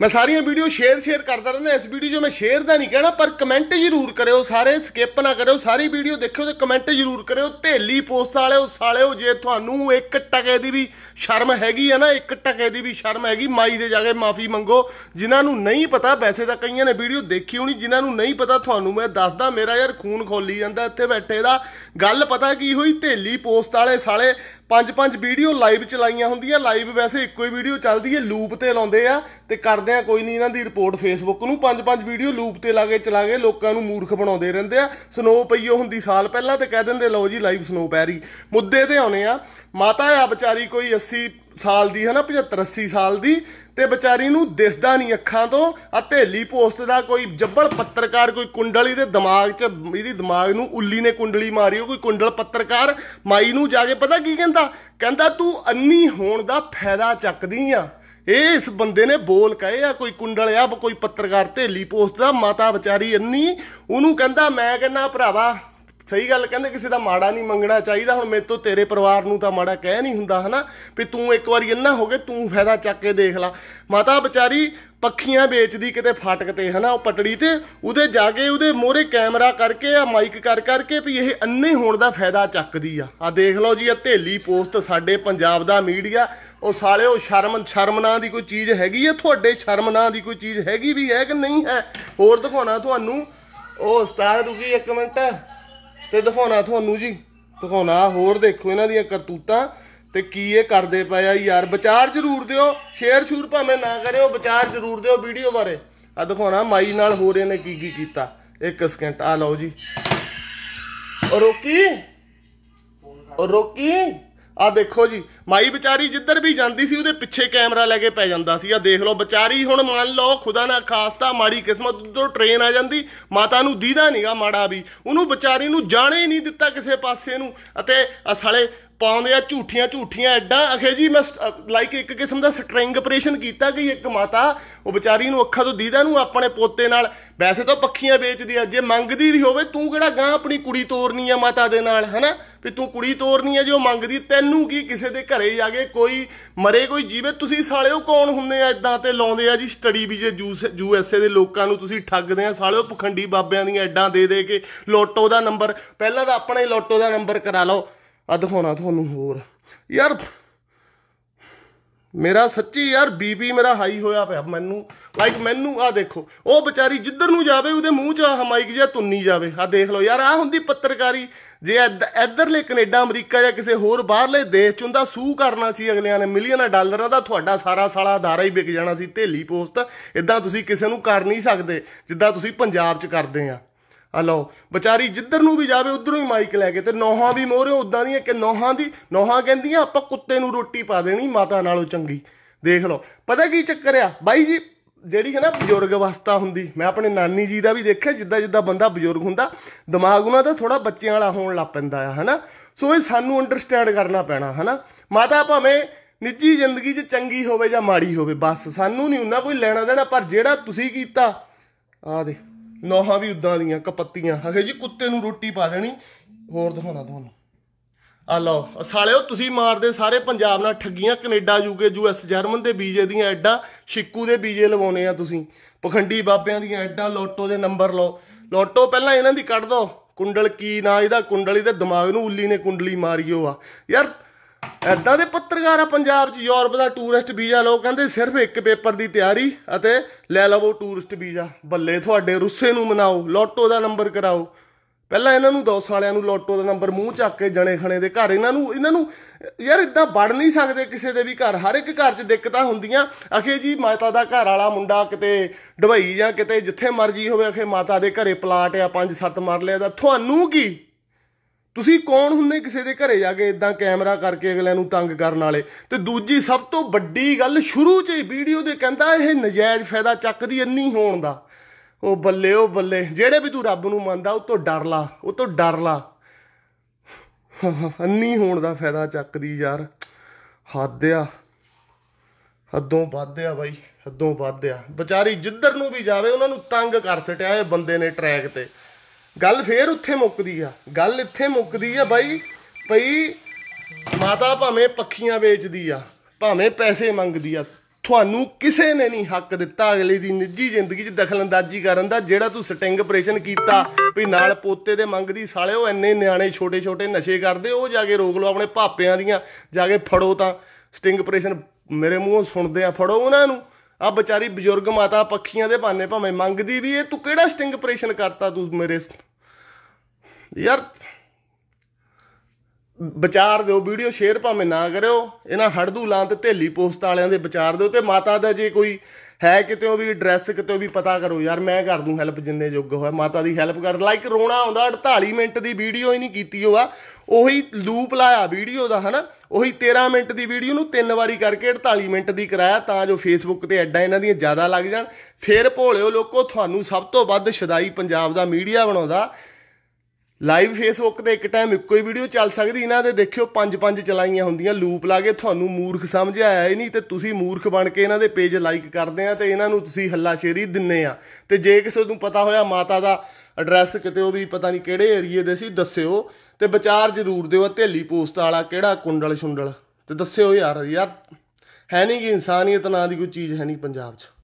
ਮੈਂ ਸਾਰੀਆਂ video share share ਕਰਦਾ ਰਹਿੰਦਾ ਇਸ ਵੀਡੀਓ 'ਚ ਮੈਂ ਸ਼ੇਅਰ ਦਾ ਨਹੀਂ ਕਹਿਣਾ ਪਰ ਕਮੈਂਟ ਜ਼ਰੂਰ ਕਰਿਓ ਸਾਰੇ ਸਕਿਪ ਨਾ ਕਰਿਓ ਸਾਰੀ ਵੀਡੀਓ ਦੇਖਿਓ ਤੇ ਕਮੈਂਟ ਜ਼ਰੂਰ ਕਰਿਓ ਢੇਲੀ ਪੋਸਟ ਵਾਲਿਓ ਸਾਲਿਓ ਜੇ ਤੁਹਾਨੂੰ ਇੱਕ ਟਕੇ ਦੀ ਵੀ ਸ਼ਰਮ ਹੈਗੀ ਆ ਨਾ ਇੱਕ ਟਕੇ ਦੀ ਵੀ ਸ਼ਰਮ ਹੈਗੀ ਮਾਈ ਦੇ ਜਾ ਕੇ ਮਾਫੀ ਮੰਗੋ ਜਿਨ੍ਹਾਂ ਨੂੰ ਨਹੀਂ ਪਤਾ ਵੈਸੇ ਤਾਂ ਕਈਆਂ ਨੇ ਵੀਡੀਓ ਦੇਖੀ ਹੋਣੀ ਜਿਨ੍ਹਾਂ ਨੂੰ ਨਹੀਂ ਪਤਾ ਤੁਹਾਨੂੰ ਮੈਂ ਦੱਸਦਾ ਮੇਰਾ ਯਾਰ ਖੂਨ ਖੋਲੀ ਜਾਂਦਾ ਇੱਥੇ ਬੈਠੇ ਦਾ ਗੱਲ ਪਤਾ ਕੀ ਹੋਈ ਢੇਲੀ ਪੋਸਟ ਵਾਲੇ ਸਾਲੇ ਪੰਜ ਪੰਜ ਵੀਡੀਓ ਲਾਈਵ ਚਲਾਈਆਂ ਹੁੰਦੀਆਂ ਲਾਈਵ ਵੈਸੇ ਇੱਕੋ ਹੀ ਵੀਡੀਓ ਚੱਲਦੀ ਹੈ ਲੂਪ ਤੇ ਲਾਉਂਦੇ ਆ ਤੇ ਕਰ ਕਰਦੇ ਆ ਕੋਈ ਨਹੀਂ ਇਹਨਾਂ ਦੀ ਰਿਪੋਰਟ ਫੇਸਬੁੱਕ ਨੂੰ ਪੰਜ ਪੰਜ ਵੀਡੀਓ ਲੂਪ ਤੇ ਲਾ ਕੇ ਚਲਾ ਕੇ ਲੋਕਾਂ ਨੂੰ ਮੂਰਖ ਬਣਾਉਂਦੇ ਰਹਿੰਦੇ ਆ ਸਨੋ ਪਈਓ ਹੁੰਦੀ ਸਾਲ ਪਹਿਲਾਂ ਤੇ ਕਹਿ ਦਿੰਦੇ ਲਓ ਜੀ ਲਾਈਵ ਸਨੋ ਪੈ ਰਹੀ ਮੁੱਦੇ ਤੇ ਆਉਨੇ ਆ ਮਾਤਾ ਆ ਵਿਚਾਰੀ ਕੋਈ 80 ਸਾਲ ਦੀ ਹੈ ਨਾ 75 80 ਸਾਲ ਦੀ ਤੇ ਵਿਚਾਰੀ ਨੂੰ ਦਿਸਦਾ ਨਹੀਂ ਅੱਖਾਂ ਤੋਂ ਆ ਢੇਲੀ ਪੋਸਟ ਦਾ ਕੋਈ ਜੱਬਲ ਪੱਤਰਕਾਰ ਕੋਈ ਕੁੰਡਲੀ ਦੇ ਦਿਮਾਗ 'ਚ ਇਹਦੀ ਦਿਮਾਗ ਨੂੰ ਉੱਲੀ ਨੇ ਕੁੰਡਲੀ ਮਾਰੀ ਉਹ ਕੋਈ ਕੁੰਡਲ ਪੱਤਰਕਾਰ ਮਾਈ ਨੂੰ ਜਾ ਕੇ ਪਤਾ ਕੀ ਕਹਿੰਦਾ ਕਹਿੰਦਾ ਤੂੰ ਅੰਨੀ ਹੋਣ ਦਾ ਫਾਇਦਾ ਚੱਕਦੀ ਆ ਇਹ ਇਸ ਬੰਦੇ ਨੇ ਬੋਲ ਕਹੇ ਆ ਕੋਈ ਕੁੰਡਲ ਆ ਕੋਈ ਪੱਤਰਕਾਰ ਢੇਲੀ ਪੋਸਟ ਦਾ ਮਾਤਾ ਵਿਚਾਰੀ ਇੰਨੀ ਉਹਨੂੰ ਕਹਿੰਦਾ ਮੈਂ ਕਹਿੰਦਾ ਭਰਾਵਾ ਸਹੀ ਗੱਲ ਕਹਿੰਦੇ ਕਿਸੇ ਦਾ ਮਾੜਾ ਨਹੀਂ ਮੰਗਣਾ ਚਾਹੀਦਾ ਹੁਣ ਮੇਰੇ ਤੋਂ ਤੇਰੇ ਪਰਿਵਾਰ ਨੂੰ ਤਾਂ ਮਾੜਾ ਕਹਿ ਨਹੀਂ ਹੁੰਦਾ ਹਨਾ ਵੀ ਤੂੰ ਇੱਕ ਵਾਰੀ ਇੰਨਾ ਹੋ ਗਿਆ ਤੂੰ ਫਾਇਦਾ ਚੱਕ ਕੇ ਦੇਖ ਲੈ ਮਾਤਾ ਵਿਚਾਰੀ ਪੱਖੀਆਂ ਵੇਚਦੀ ਕਿਤੇ ਫਾਟਕ ਤੇ ਹਨਾ ਉਹ ਪਟੜੀ ਤੇ ਉਹਦੇ ਜਾ ਕੇ ਉਹਦੇ ਮੋਰੇ ਕੈਮਰਾ ਕਰਕੇ ਆ ਮਾਈਕ ਕਰ ਕਰਕੇ ਵੀ ਇਹ ਅੰਨੇ ਹੋਣ ਦਾ ਫਾਇਦਾ ਚੱਕਦੀ ਆ ਆ ਦੇਖ ਲਓ ਜੀ ਆ ਥੇਲੀ ਪੋਸਟ ਸਾਡੇ ਪੰਜਾਬ ਦਾ ਮੀਡੀਆ ਉਹ ਸਾਲਿਓ ਸ਼ਰਮ ਸ਼ਰਮ ਨਾਂ ਦੀ ਕੋਈ ਚੀਜ਼ ਹੈਗੀ ਆ ਤੁਹਾਡੇ ਸ਼ਰਮ ਨਾਂ ਦੀ ਕੋਈ ਚੀਜ਼ ਹੈਗੀ ਵੀ ਹੈ ਕਿ ਨਹੀਂ ਹੈ ਹੋਰ ਦਿਖਾਉਣਾ ਤੁਹਾਨੂੰ ਉਹ ਉਸਤਾਦ ਰੁਕੀ ਇੱਕ ਮਿੰਟ ਤੇ ਦਿਖਾਉਣਾ ਤੁਹਾਨੂੰ ਜੀ ਦਿਖਾਉਣਾ ਹੋਰ ਦੇਖੋ ਇਹਨਾਂ ਦੀਆਂ ਕਰਤੂਤਾਂ ਤੇ ਕੀ ਇਹ ਕਰਦੇ ਪਏ ਆ ਯਾਰ ਵਿਚਾਰ ਜ਼ਰੂਰ ਦਿਓ ਸ਼ੇਅਰ ਸ਼ੂਰ ਭਾਵੇਂ ਨਾ ਕਰਿਓ ਵਿਚਾਰ ਜ਼ਰੂਰ ਦਿਓ ਵੀਡੀਓ ਬਾਰੇ ਆ ਦਿਖਾਉਣਾ ਮਾਈ ਨਾਲ ਹੋ ਰਹੇ ਨੇ ਕੀ ਕੀ ਕੀਤਾ ਇੱਕ ਸਕਿੰਟ ਆ ਲਓ ਜੀ ਰੋਕੀ ਰੋਕੀ ਆ ਦੇਖੋ ਜੀ ਮਾਈ ਵਿਚਾਰੀ ਜਿੱਧਰ ਵੀ ਜਾਂਦੀ ਸੀ ਉਹਦੇ ਪਿੱਛੇ ਕੈਮਰਾ ਲੈ ਕੇ ਪੈ ਜਾਂਦਾ ਸੀ ਆ ਦੇਖ ਲਓ ਵਿਚਾਰੀ ਹੁਣ ਮੰਨ ਲਓ ਖੁਦਾ ਨਾ ਖਾਸਤਾ ਮਾੜੀ ਕਿਸਮਤ ਉਧਰੋਂ ਟ੍ਰੇਨ ਆ ਜਾਂਦੀ ਮਾਤਾ ਨੂੰ ਦੀਦਾ ਨਹੀਂਗਾ ਮਾੜਾ ਵੀ ਉਹਨੂੰ ਵਿਚਾਰੀ ਨੂੰ ਜਾਣੇ ਨਹੀਂ ਦਿੱਤਾ ਕਿਸੇ ਪਾਸੇ ਨੂੰ ਅਤੇ ਸਾਲੇ ਪਾਉਂਦੇ ਆ ਝੂਠੀਆਂ ਝੂਠੀਆਂ ਐਡਾਂ ਅਖੇ ਜੀ ਮੈਂ ਲਾਈਕ ਇੱਕ ਕਿਸਮ ਦਾ ਸਟ੍ਰਿੰਗ ਆਪਰੇਸ਼ਨ ਕੀਤਾ ਕਿ ਇੱਕ ਮਾਤਾ ਉਹ ਵਿਚਾਰੀ ਨੂੰ ਅੱਖਾਂ ਤੋਂ ਦੀਦਾ ਨੂੰ ਆਪਣੇ ਪੋਤੇ ਨਾਲ ਵੈਸੇ ਤਾਂ ਪੱਖੀਆਂ ਵੇਚਦੀ ਆ ਜੇ ਮੰਗਦੀ ਵੀ ਹੋਵੇ ਤੂੰ ਕਿਹੜਾ ਗਾਂ ਆਪਣੀ ਕੁੜੀ ਤੋਰਨੀ ਆ ਮਾਤਾ ਦੇ ਨਾਲ ਹਨਾ ਵੀ ਤੂੰ ਕੁੜੀ ਤੋਰਨੀ ਆ ਜੇ ਉਹ ਮੰਗਦੀ ਤੈਨੂੰ ਕੀ ਕਿਸੇ ਦੇ ਘਰੇ ਜਾ ਕੇ ਕੋਈ ਮਰੇ ਕੋਈ ਜੀਵੇ ਤੁਸੀਂ ਸਾਲਿਓ ਕੌਣ ਹੁੰਦੇ ਆ ਇਦਾਂ ਤੇ ਲਾਉਂਦੇ ਆ ਜੀ ਸਟੱਡੀ ਵੀ ਜੇ ਯੂ ਐਸ ਏ ਦੇ ਲੋਕਾਂ ਨੂੰ ਤੁਸੀਂ ਠੱਗਦੇ ਆ ਸਾਲਿਓ ਪਖੰਡੀ ਬਾਬਿਆਂ ਦੀਆਂ ਐਡਾਂ ਦੇ ਦੇ ਕੇ ਲੋਟੋ ਦਾ ਨੰਬਰ ਪਹਿਲਾਂ ਤਾਂ ਆਪਣਾ ਹੀ ਲੋਟੋ ਦਾ ਨੰਬਰ ਕਰਾ ਲਓ ਆ ਦਿਖਾਉਣਾ ਤੁਹਾਨੂੰ ਹੋਰ ਯਾਰ ਮੇਰਾ ਸੱਚੀ ਯਾਰ ਬੀਬੀ ਮੇਰਾ ਹਾਈ ਹੋਇਆ ਪਿਆ ਮੈਨੂੰ ਲਾਈਕ ਮੈਨੂੰ ਆ ਦੇਖੋ ਉਹ ਵਿਚਾਰੀ ਜਿੱਧਰ ਨੂੰ ਜਾਵੇ ਉਹਦੇ ਮੂੰਹ 'ਚ ਆ ਮਾਈਕ ਜਿਹਾ ਤੁੰਨੀ ਜਾਵੇ ਆ ਦੇਖ ਲਓ ਯਾਰ ਆ ਹੁੰਦੀ ਪੱਤਰਕਾਰੀ ਜੇ ਇੱਧਰਲੇ ਕੈਨੇਡਾ ਅਮਰੀਕਾ ਜਾਂ ਕਿਸੇ ਹੋਰ ਬਾਹਰਲੇ ਦੇਸ਼ 'ਚ ਹੁੰਦਾ ਸੂ ਕਰਨਾ ਸੀ ਅਗਲਿਆਂ ਨੇ ਮਿਲੀਅਨਾਂ ਡਾਲਰਾਂ ਦਾ ਤੁਹਾਡਾ ਸਾਰਾ ਸਾਲਾ ਅਦਾਰਾ ਹੀ ਵਿਕ ਜਾਣਾ ਸੀ ਢੇਲੀ ਪੋਸਟ ਇਦਾਂ ਤੁਸੀਂ ਕਿਸੇ ਨੂੰ ਕਰ ਨਹੀਂ ਸਕਦੇ ਜਿੱਦਾਂ ਤੁਸੀਂ ਪੰਜਾਬ 'ਚ ਕਰਦੇ ਆ ਆ ਲਓ ਵਿਚਾਰੀ ਜਿੱਧਰ ਨੂੰ ਵੀ ਜਾਵੇ ਉਧਰੋਂ ਹੀ ਮਾਈਕ ਲੈ ਕੇ ਤੇ ਨੋਹਾਂ ਵੀ ਮੋਹਰੇ ਉਦਾਂ ਦੀਆਂ ਕਿ ਨੋਹਾਂ ਦੀ ਨੋਹਾਂ ਕਹਿੰਦੀਆਂ ਆਪਾਂ ਕੁੱਤੇ ਨੂੰ ਰੋਟੀ ਪਾ ਦੇਣੀ ਮਾਤਾ ਨਾਲੋਂ ਚੰਗੀ ਦੇਖ ਲਓ ਪਤਾ ਕੀ ਚੱਕਰ ਆ ਬਾਈ ਜੀ ਜਿਹੜੀ ਹੈ ਨਾ ਬਜ਼ੁਰਗ ਅਵਸਥਾ ਹੁੰਦੀ ਮੈਂ ਆਪਣੇ ਨਾਨੀ ਜੀ ਦਾ ਵੀ ਦੇਖਿਆ ਜਿੱਦਾਂ ਜਿੱਦਾਂ ਬੰਦਾ ਬਜ਼ੁਰਗ ਹੁੰਦਾ ਦਿਮਾਗ ਉਹਨਾਂ ਦਾ ਥੋੜਾ ਬੱਚਿਆਂ ਵਾਲਾ ਹੋਣ ਲੱਗ ਪੈਂਦਾ ਆ ਹਨਾ ਸੋ ਇਹ ਸਾਨੂੰ ਅੰਡਰਸਟੈਂਡ ਕਰਨਾ ਪੈਣਾ ਹਨਾ ਮਾਤਾ ਭਾਵੇਂ ਨਿੱਜੀ ਜ਼ਿੰਦਗੀ 'ਚ ਚੰਗੀ ਹੋਵੇ ਜਾਂ ਮਾੜੀ ਹੋਵੇ ਬਸ ਸਾਨੂੰ ਨਹੀਂ ਉਹਨਾਂ ਕੋਈ ਲੈਣਾ ਦੇਣਾ ਪਰ ਜਿਹੜਾ ਤੁਸੀਂ ਕੀਤਾ ਆ ਦੇ ਨੋਹਾਂ ਵੀ ਉਦਾਂ ਦੀਆਂ ਕਪੱਤੀਆਂ ਹਗੇ ਜੀ ਕੁੱਤੇ ਨੂੰ ਰੋਟੀ ਪਾ ਦੇਣੀ ਹੋਰ ਦਿਖਾਉਣਾ ਤੁਹਾਨੂੰ ਆ ਲਓ ਸਾਲਿਓ ਤੁਸੀਂ ਮਾਰਦੇ ਸਾਰੇ ਪੰਜਾਬ ਨਾਲ ਠੱਗੀਆਂ ਕੈਨੇਡਾ ਯੂਕੇ ਯੂਐਸ ਜਰਮਨ ਦੇ ਬੀਜੇ ਦੀਆਂ ਐਡਾਂ ਸ਼ਿੱਕੂ ਦੇ ਬੀਜੇ ਲਵਾਉਣੇ ਆ ਤੁਸੀਂ ਪਖੰਡੀ ਬਾਬਿਆਂ ਦੀਆਂ ਐਡਾਂ ਲੋਟੋ ਦੇ ਨੰਬਰ ਲਓ ਲੋਟੋ ਪਹਿਲਾਂ ਇਹਨਾਂ ਦੀ ਕੱਢ ਦੋ ਕੁੰਡਲ ਕੀ ਨਾ ਇਹਦਾ ਕੁੰਡਲੀ ਤੇ ਦਿਮਾਗ ਨੂੰ ਉੱਲੀ ਨੇ ਕੁੰਡਲੀ ਮਾਰੀਓ ਆ ਯਾਰ ਐਦਾਂ ਦੇ ਪੱਤਰਕਾਰ ਆ ਪੰਜਾਬ 'ਚ ਯੂਰਪ ਦਾ ਟੂਰਿਸਟ ਵੀਜ਼ਾ ਲੋਕ ਕਹਿੰਦੇ ਸਿਰਫ ਇੱਕ ਪੇਪਰ ਦੀ ਤਿਆਰੀ ਅਤੇ ਲੈ ਲਵੋ ਟੂਰਿਸਟ ਵੀਜ਼ਾ ਬੱਲੇ ਤੁਹਾਡੇ ਰੁੱਸੇ ਨੂੰ ਮਨਾਓ ਲੋਟੋ ਦਾ ਨੰਬਰ ਕਰਾਓ ਪਹਿਲਾਂ ਇਹਨਾਂ ਨੂੰ 10 ਵਾਲਿਆਂ ਨੂੰ ਲੋਟੋ ਦਾ ਨੰਬਰ ਮੂੰਹ ਚੱਕ ਕੇ ਜਣੇ ਖਣੇ ਦੇ ਘਰ ਇਹਨਾਂ ਨੂੰ ਇਹਨਾਂ ਨੂੰ ਯਾਰ ਇਦਾਂ ਵੜ ਨਹੀਂ ਸਕਦੇ ਕਿਸੇ ਦੇ ਵੀ ਘਰ ਹਰ ਇੱਕ ਘਰ 'ਚ ਦਿੱਕਤਾਂ ਹੁੰਦੀਆਂ ਅਖੇ ਜੀ ਮਾਤਾ ਦਾ ਘਰ ਵਾਲਾ ਮੁੰਡਾ ਕਿਤੇ ਡਬਈ ਜਾਂ ਕਿਤੇ ਜਿੱਥੇ ਮਰਜੀ ਹੋਵੇ ਅਖੇ ਮਾਤਾ ਦੇ ਘਰੇ ਪਲਾਟ ਆ 5-7 ਮਰਲੇ ਦਾ ਤੁਹਾਨੂੰ ਕੀ ਤੁਸੀਂ ਕੌਣ ਹੁੰਨੇ ਕਿਸੇ ਦੇ ਘਰੇ ਜਾ ਕੇ ਇਦਾਂ ਕੈਮਰਾ ਕਰਕੇ ਅਗਲਿਆਂ ਨੂੰ ਤੰਗ ਕਰਨ ਵਾਲੇ ਤੇ ਦੂਜੀ ਸਭ ਤੋਂ ਵੱਡੀ ਗੱਲ ਸ਼ੁਰੂ 'ਚ ਹੀ ਵੀਡੀਓ ਦੇ ਕਹਿੰਦਾ ਇਹ ਨਜਾਇਜ਼ ਫਾਇਦਾ ਚੱਕਦੀ ਇੰਨੀ ਹੋਣ ਦਾ ਉਹ ਬੱਲੇ ਉਹ ਬੱਲੇ ਜਿਹੜੇ ਵੀ ਤੂੰ ਰੱਬ ਨੂੰ ਮੰਨਦਾ ਉਹ ਤੋਂ ਡਰ ਲਾ ਉਹ ਤੋਂ ਡਰ ਲਾ ਅੰਨੀ ਹੋਣ ਦਾ ਫਾਇਦਾ ਚੱਕਦੀ ਯਾਰ ਹੱਦ ਆ ਹੱਦੋਂ ਵੱਧ ਆ ਬਾਈ ਹੱਦੋਂ ਵੱਧ ਆ ਵਿਚਾਰੀ ਜਿੱਧਰ ਨੂੰ ਵੀ ਜਾਵੇ ਉਹਨਾਂ ਨੂੰ ਤੰਗ ਕਰ ਸਟਿਆ ਇਹ ਬੰਦੇ ਨੇ ਟਰੈਕ ਤੇ ਗੱਲ ਫੇਰ ਉੱਥੇ ਮੁੱਕਦੀ ਆ ਗੱਲ ਇੱਥੇ ਮੁੱਕਦੀ ਆ ਬਾਈ ਭਈ ਮਾਤਾ ਭਾਵੇਂ ਪੱਖੀਆਂ ਵੇਚਦੀ ਆ ਭਾਵੇਂ ਪੈਸੇ ਮੰਗਦੀ ਆ ਤੁਹਾਨੂੰ ਕਿਸੇ ਨੇ ਨਹੀਂ ਹੱਕ ਦਿੱਤਾ ਅਗਲੇ ਦੀ ਨਿੱਜੀ ਜ਼ਿੰਦਗੀ 'ਚ ਦਖਲਅੰਦਾਜ਼ੀ ਕਰਨ ਦਾ ਜਿਹੜਾ ਤੂੰ ਸਟਿੰਗ ਆਪਰੇਸ਼ਨ ਕੀਤਾ ਵੀ ਨਾਲ ਪੋਤੇ ਦੇ ਮੰਗਦੀ ਸਾਲਿਓ ਐਨੇ ਨਿਆਣੇ ਛੋਟੇ-ਛੋਟੇ ਨਸ਼ੇ ਕਰਦੇ ਉਹ ਜਾ ਕੇ ਰੋਕ ਲਓ ਆਪਣੇ ਭਾਪਿਆਂ ਦੀਆਂ ਜਾ ਕੇ ਫੜੋ ਤਾਂ ਸਟਿੰਗ ਆਪਰੇਸ਼ਨ ਮੇਰੇ ਮੂੰਹੋਂ ਸੁਣਦੇ ਆ ਫੜੋ ਉਹਨਾਂ ਨੂੰ ਆ ਵਿਚਾਰੀ ਬਜ਼ੁਰਗ ਮਾਤਾ ਪੱਖੀਆਂ ਦੇ ਬਾਨੇ ਭਾਵੇਂ ਮੰਗਦੀ ਵੀ ਇਹ ਤੂੰ ਕਿਹੜਾ ਸਟਿੰਗ ਆਪਰੇਸ਼ਨ ਕਰਤਾ ਤੂੰ ਮੇਰੇ ਯਾਰ ਵਿਚਾਰ ਦਿਓ ਵੀਡੀਓ ਸ਼ੇਅਰ ਭਾਵੇਂ ਨਾ ਕਰਿਓ ਇਹਨਾਂ ਹੜਦੂ ਲਾਂ ਤੇ ਢੇਲੀ ਪੋਸਟ ਵਾਲਿਆਂ ਦੇ ਵਿਚਾਰ ਦਿਓ ਤੇ ਮਾਤਾ ਦਾ ਜੇ ਕੋਈ ਹੈ ਕਿਤੇ ਉਹ ਵੀ ਐਡਰੈਸ ਕਿਤੇ ਵੀ ਪਤਾ ਕਰੋ ਯਾਰ ਮੈਂ ਕਰ ਦੂੰ ਹੈਲਪ ਜਿੰਨੇ ਯੋਗ ਹੋਇਆ ਮਾਤਾ ਦੀ ਹੈਲਪ ਕਰ ਲਾਈਕ ਰੋਣਾ ਆਉਂਦਾ 48 ਮਿੰਟ ਦੀ ਵੀਡੀਓ ਹੀ ਨਹੀਂ ਕੀਤੀ ਉਹ ਆ ਉਹੀ ਲੂਪ ਲਾਇਆ ਵੀਡੀਓ ਦਾ ਹਨਾ ਉਹੀ 13 ਮਿੰਟ ਦੀ ਵੀਡੀਓ ਨੂੰ ਤਿੰਨ ਵਾਰੀ ਕਰਕੇ 48 ਮਿੰਟ ਦੀ ਕਰਾਇਆ ਤਾਂ ਜੋ ਫੇਸਬੁੱਕ ਤੇ ਐਡਾ ਇਹਨਾਂ ਦੀਆਂ ਜ਼ਿਆਦਾ ਲੱਗ ਜਾਣ ਫੇਰ ਭੋਲਿਓ ਲੋਕੋ ਤੁਹਾਨੂੰ ਸਭ ਤੋਂ ਵੱਧ ਸ਼ਦਾਈ ਪੰਜਾਬ ਦਾ ਮੀਡੀਆ ਬਣਾਉਂਦਾ ਲਾਈਵ ਫੇਸਬੁੱਕ ਤੇ ਇੱਕ ਟਾਈਮ ਇੱਕੋ ਹੀ ਵੀਡੀਓ ਚੱਲ ਸਕਦੀ ਇਹਨਾਂ ਦੇ ਦੇਖਿਓ ਪੰਜ ਪੰਜ ਚਲਾਈਆਂ ਹੁੰਦੀਆਂ ਲੂਪ ਲਾ ਕੇ ਤੁਹਾਨੂੰ ਮੂਰਖ ਸਮਝ ਆਇਆ ਹੀ ਨਹੀਂ ਤੇ ਤੁਸੀਂ ਮੂਰਖ ਬਣ ਕੇ ਇਹਨਾਂ ਦੇ ਪੇਜ ਲਾਈਕ ਕਰਦੇ ਆ ਤੇ ਇਹਨਾਂ ਨੂੰ ਤੁਸੀਂ ਹੱਲਾਸ਼ੇਰੀ ਦਿੰਨੇ ਆ ਤੇ ਜੇ ਕਿਸੇ ਨੂੰ ਪਤਾ ਹੋਇਆ ਮਾਤਾ ਦਾ ਐਡਰੈਸ ਕਿਤੇ ਉਹ ਵੀ ਪਤਾ ਨਹੀਂ ਕਿਹੜੇ ਏਰੀਏ ਦੇ ਸੀ ਦੱਸਿਓ ਤੇ ਵਿਚਾਰ ਜ਼ਰੂਰ ਦਿਓ ਥੇਲੀ ਪੋਸਟ ਵਾਲਾ ਕਿਹੜਾ ਕੁੰਡਲ ਛੁੰਡਲ ਤੇ ਦੱਸਿਓ ਯਾਰ ਯਾਰ ਹੈ ਨਹੀਂ ਕਿ ਇਨਸਾਨੀਅਤ ਨਾਂ ਦੀ ਕੋਈ ਚੀਜ਼ ਹੈ ਨਹੀਂ ਪੰਜਾਬ 'ਚ